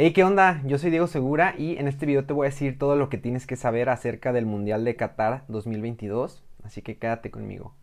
Hey, ¿qué onda? Yo soy Diego Segura y en este video te voy a decir todo lo que tienes que saber acerca del Mundial de Qatar 2022, así que quédate conmigo.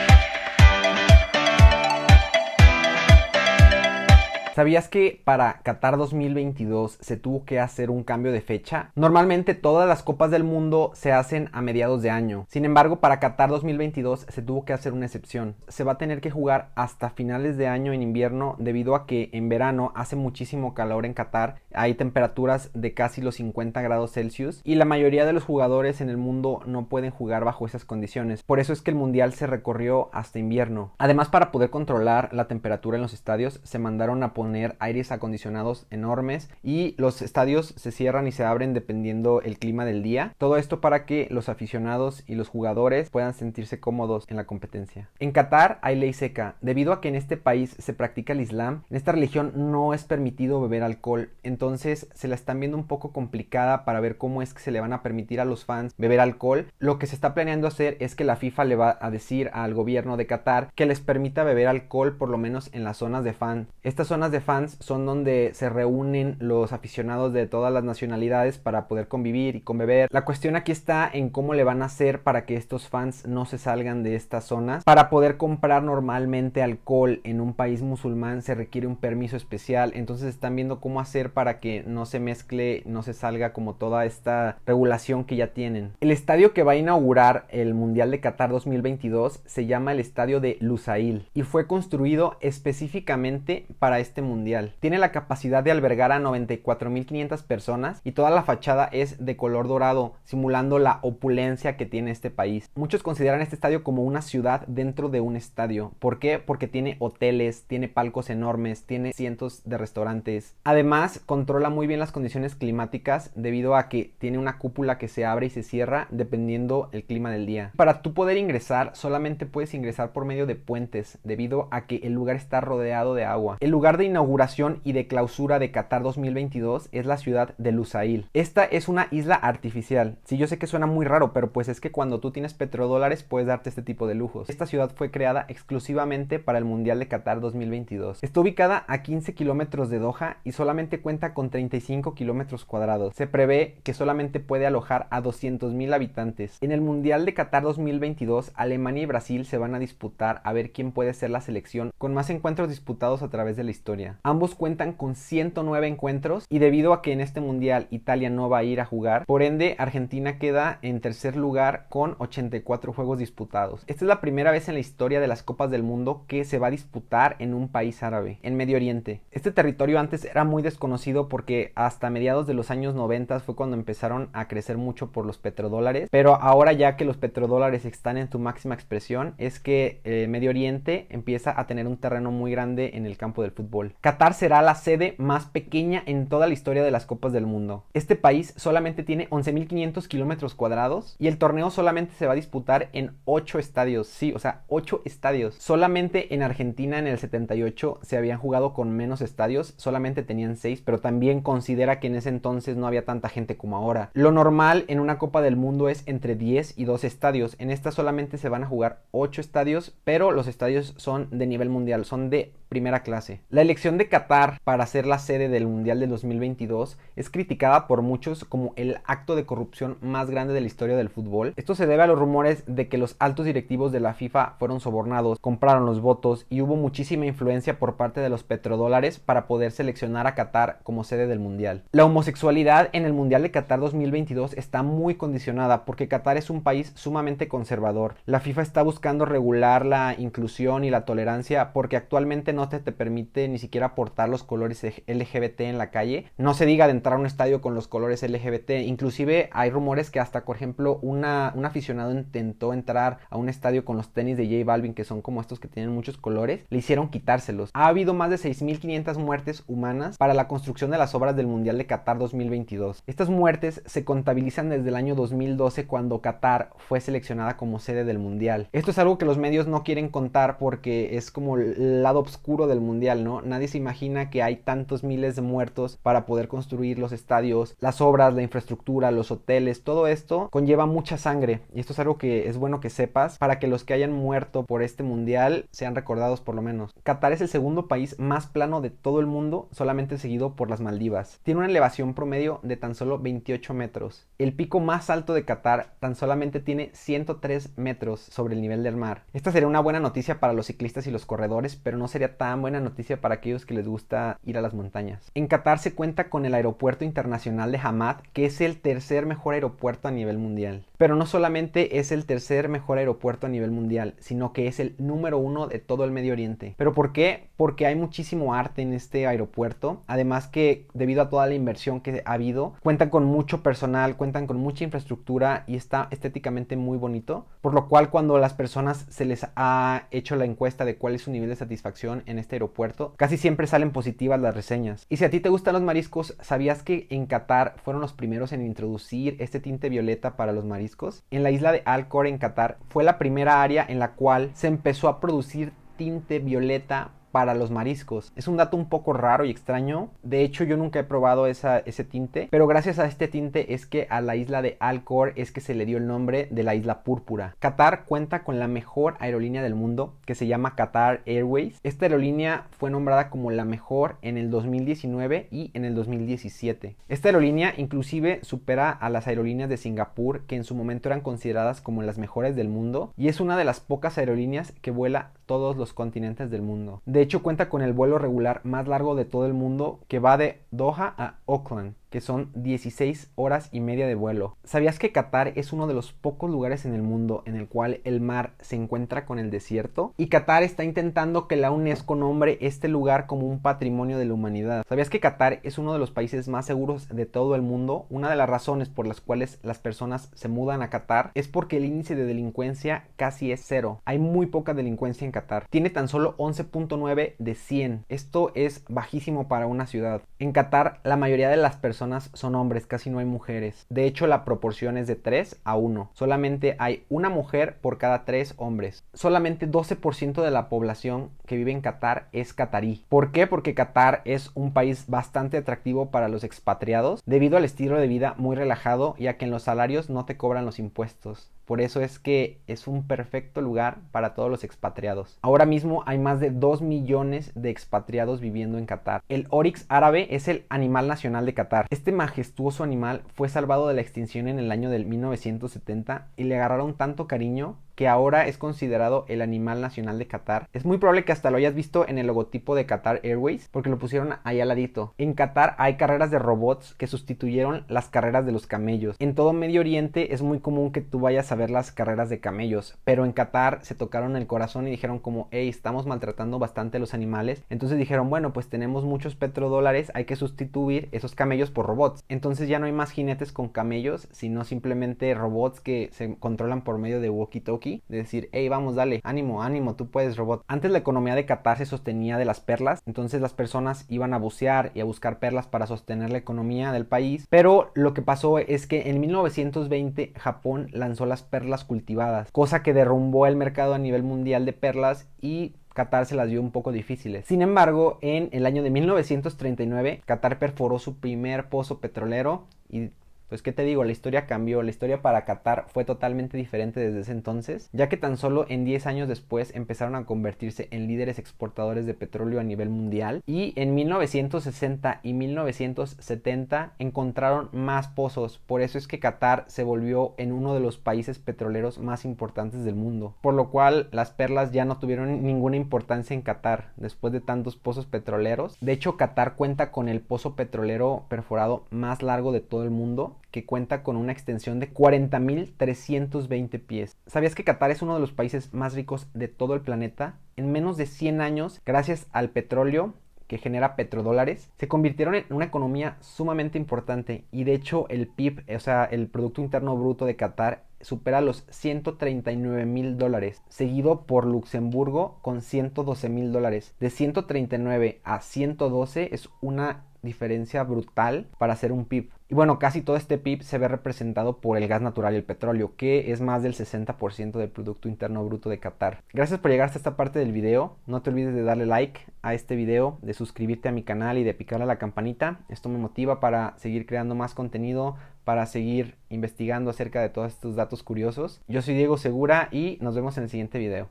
¿Sabías que para Qatar 2022 se tuvo que hacer un cambio de fecha? Normalmente todas las copas del mundo se hacen a mediados de año. Sin embargo, para Qatar 2022 se tuvo que hacer una excepción. Se va a tener que jugar hasta finales de año en invierno debido a que en verano hace muchísimo calor en Qatar. Hay temperaturas de casi los 50 grados Celsius y la mayoría de los jugadores en el mundo no pueden jugar bajo esas condiciones. Por eso es que el mundial se recorrió hasta invierno. Además, para poder controlar la temperatura en los estadios, se mandaron a poner aires acondicionados enormes y los estadios se cierran y se abren dependiendo el clima del día. Todo esto para que los aficionados y los jugadores puedan sentirse cómodos en la competencia. En Qatar hay ley seca. Debido a que en este país se practica el Islam, en esta religión no es permitido beber alcohol. Entonces se la están viendo un poco complicada para ver cómo es que se le van a permitir a los fans beber alcohol. Lo que se está planeando hacer es que la FIFA le va a decir al gobierno de Qatar que les permita beber alcohol por lo menos en las zonas de fan. Estas zonas de fans son donde se reúnen los aficionados de todas las nacionalidades para poder convivir y conbeber. La cuestión aquí está en cómo le van a hacer para que estos fans no se salgan de estas zonas. Para poder comprar normalmente alcohol en un país musulmán se requiere un permiso especial, entonces están viendo cómo hacer para que no se mezcle, no se salga como toda esta regulación que ya tienen. El estadio que va a inaugurar el Mundial de Qatar 2022 se llama el estadio de Lusail y fue construido específicamente para este mundial. Tiene la capacidad de albergar a 94.500 personas y toda la fachada es de color dorado, simulando la opulencia que tiene este país. Muchos consideran este estadio como una ciudad dentro de un estadio. ¿Por qué? Porque tiene hoteles, tiene palcos enormes, tiene cientos de restaurantes. Además, controla muy bien las condiciones climáticas debido a que tiene una cúpula que se abre y se cierra dependiendo el clima del día. Para tú poder ingresar, solamente puedes ingresar por medio de puentes debido a que el lugar está rodeado de agua. El lugar de inauguración y de clausura de Qatar 2022 es la ciudad de Lusail. Esta es una isla artificial. si yo sé que suena muy raro, pero pues es que cuando tú tienes petrodólares puedes darte este tipo de lujos. Esta ciudad fue creada exclusivamente para el Mundial de Qatar 2022. Está ubicada a 15 kilómetros de Doha y solamente cuenta con 35 kilómetros cuadrados. Se prevé que solamente puede alojar a 200.000 habitantes. En el Mundial de Qatar 2022, Alemania y Brasil se van a disputar a ver quién puede ser la selección con más encuentros disputados a través de la historia. Ambos cuentan con 109 encuentros y debido a que en este mundial Italia no va a ir a jugar, por ende Argentina queda en tercer lugar con 84 juegos disputados. Esta es la primera vez en la historia de las Copas del Mundo que se va a disputar en un país árabe, en Medio Oriente. Este territorio antes era muy desconocido porque hasta mediados de los años 90 fue cuando empezaron a crecer mucho por los petrodólares, pero ahora ya que los petrodólares están en su máxima expresión es que eh, Medio Oriente empieza a tener un terreno muy grande en el campo del fútbol. Qatar será la sede más pequeña en toda la historia de las Copas del Mundo. Este país solamente tiene 11.500 kilómetros cuadrados y el torneo solamente se va a disputar en 8 estadios. Sí, o sea, 8 estadios. Solamente en Argentina en el 78 se habían jugado con menos estadios, solamente tenían 6, pero también considera que en ese entonces no había tanta gente como ahora. Lo normal en una Copa del Mundo es entre 10 y 12 estadios. En esta solamente se van a jugar 8 estadios, pero los estadios son de nivel mundial, son de primera clase. La elección de Qatar para ser la sede del Mundial de 2022 es criticada por muchos como el acto de corrupción más grande de la historia del fútbol. Esto se debe a los rumores de que los altos directivos de la FIFA fueron sobornados, compraron los votos y hubo muchísima influencia por parte de los petrodólares para poder seleccionar a Qatar como sede del Mundial. La homosexualidad en el Mundial de Qatar 2022 está muy condicionada porque Qatar es un país sumamente conservador. La FIFA está buscando regular la inclusión y la tolerancia porque actualmente no te, permite ni siquiera portar los colores e-, LGBT en la calle. No se diga de entrar a un estadio con los colores LGBT. Inclusive hay rumores que hasta, por ejemplo, una, un aficionado intentó entrar a un estadio con los tenis de J Balvin, que son como estos que tienen muchos colores, le hicieron quitárselos. Ha habido más de 6.500 muertes humanas para la construcción de las obras del Mundial de Qatar 2022. Estas muertes se contabilizan desde el año 2012 cuando Qatar fue seleccionada como sede del Mundial. Esto es algo que los medios no quieren contar porque es como el lado del mundial, ¿no? Nadie se imagina que hay tantos miles de muertos para poder construir los estadios, las obras, la infraestructura, los hoteles, todo esto conlleva mucha sangre y esto es algo que es bueno que sepas para que los que hayan muerto por este mundial sean recordados por lo menos. Qatar es el segundo país más plano de todo el mundo, solamente seguido por las Maldivas. Tiene una elevación promedio de tan solo 28 metros. El pico más alto de Qatar tan solamente tiene 103 metros sobre el nivel del mar. Esta sería una buena noticia para los ciclistas y los corredores, pero no sería tan buena noticia para aquellos que les gusta ir a las montañas. En Qatar se cuenta con el Aeropuerto Internacional de Hamad, que es el tercer mejor aeropuerto a nivel mundial. Pero no solamente es el tercer mejor aeropuerto a nivel mundial, sino que es el número uno de todo el Medio Oriente. ¿Pero por qué? Porque hay muchísimo arte en este aeropuerto, además que debido a toda la inversión que ha habido, cuentan con mucho personal, cuentan con mucha infraestructura y está estéticamente muy bonito, por lo cual cuando a las personas se les ha hecho la encuesta de cuál es su nivel de satisfacción, en este aeropuerto, casi siempre salen positivas las reseñas. Y si a ti te gustan los mariscos, ¿sabías que en Qatar fueron los primeros en introducir este tinte violeta para los mariscos? En la isla de Alcor, en Qatar, fue la primera área en la cual se empezó a producir tinte violeta para los mariscos. Es un dato un poco raro y extraño. De hecho, yo nunca he probado ese tinte, pero gracias a este tinte es que a la isla de Alcor es que se le dio el nombre de la isla púrpura. Qatar cuenta con la mejor aerolínea del mundo que se llama Qatar Airways. Esta aerolínea fue nombrada como la mejor en el 2019 y en el 2017. Esta aerolínea inclusive supera a las aerolíneas de Singapur que en su momento eran consideradas como las mejores del mundo y es una de las pocas aerolíneas que vuela todos los continentes del mundo. De hecho, cuenta con el vuelo regular más largo de todo el mundo que va de Doha a Auckland que son 16 horas y media de vuelo. ¿Sabías que Qatar es uno de los pocos lugares en el mundo en el cual el mar se encuentra con el desierto? Y Qatar está intentando que la UNESCO nombre este lugar como un patrimonio de la humanidad. ¿Sabías que Qatar es uno de los países más seguros de todo el mundo? Una de las razones por las cuales las personas se mudan a Qatar es porque el índice de delincuencia casi es cero. Hay muy poca delincuencia en Qatar. Tiene tan solo 11.9 de 100. Esto es bajísimo para una ciudad. En Qatar la mayoría de las personas son hombres, casi no hay mujeres. De hecho, la proporción es de 3 a 1. Solamente hay una mujer por cada 3 hombres. Solamente 12% de la población que vive en Qatar es catarí. ¿Por qué? Porque Qatar es un país bastante atractivo para los expatriados debido al estilo de vida muy relajado ya que en los salarios no te cobran los impuestos. Por eso es que es un perfecto lugar para todos los expatriados. Ahora mismo hay más de 2 millones de expatriados viviendo en Qatar. El oryx árabe es el animal nacional de Qatar. Este majestuoso animal fue salvado de la extinción en el año del 1970 y le agarraron tanto cariño que ahora es considerado el animal nacional de Qatar. Es muy probable que hasta lo hayas visto en el logotipo de Qatar Airways, porque lo pusieron ahí al ladito. En Qatar hay carreras de robots que sustituyeron las carreras de los camellos. En todo Medio Oriente es muy común que tú vayas a ver las carreras de camellos, pero en Qatar se tocaron el corazón y dijeron como, hey, estamos maltratando bastante a los animales. Entonces dijeron, bueno, pues tenemos muchos petrodólares, hay que sustituir esos camellos por robots. Entonces ya no hay más jinetes con camellos, sino simplemente robots que se controlan por medio de walkie-talkie de decir, hey, vamos, dale, ánimo, ánimo, tú puedes, robot. Antes la economía de Qatar se sostenía de las perlas, entonces las personas iban a bucear y a buscar perlas para sostener la economía del país, pero lo que pasó es que en 1920 Japón lanzó las perlas cultivadas, cosa que derrumbó el mercado a nivel mundial de perlas y Qatar se las dio un poco difíciles. Sin embargo, en el año de 1939, Qatar perforó su primer pozo petrolero y pues qué te digo, la historia cambió, la historia para Qatar fue totalmente diferente desde ese entonces, ya que tan solo en 10 años después empezaron a convertirse en líderes exportadores de petróleo a nivel mundial y en 1960 y 1970 encontraron más pozos, por eso es que Qatar se volvió en uno de los países petroleros más importantes del mundo, por lo cual las perlas ya no tuvieron ninguna importancia en Qatar después de tantos pozos petroleros. De hecho, Qatar cuenta con el pozo petrolero perforado más largo de todo el mundo que cuenta con una extensión de 40.320 pies. ¿Sabías que Qatar es uno de los países más ricos de todo el planeta? En menos de 100 años, gracias al petróleo que genera petrodólares, se convirtieron en una economía sumamente importante y de hecho el PIB, o sea, el Producto Interno Bruto de Qatar, supera los 139 mil dólares, seguido por Luxemburgo con 112 mil dólares. De 139 a 112 es una diferencia brutal para hacer un PIB. Y bueno, casi todo este PIB se ve representado por el gas natural y el petróleo, que es más del 60% del Producto Interno Bruto de Qatar. Gracias por llegar hasta esta parte del video. No te olvides de darle like a este video, de suscribirte a mi canal y de picarle a la campanita. Esto me motiva para seguir creando más contenido, para seguir investigando acerca de todos estos datos curiosos. Yo soy Diego Segura y nos vemos en el siguiente video.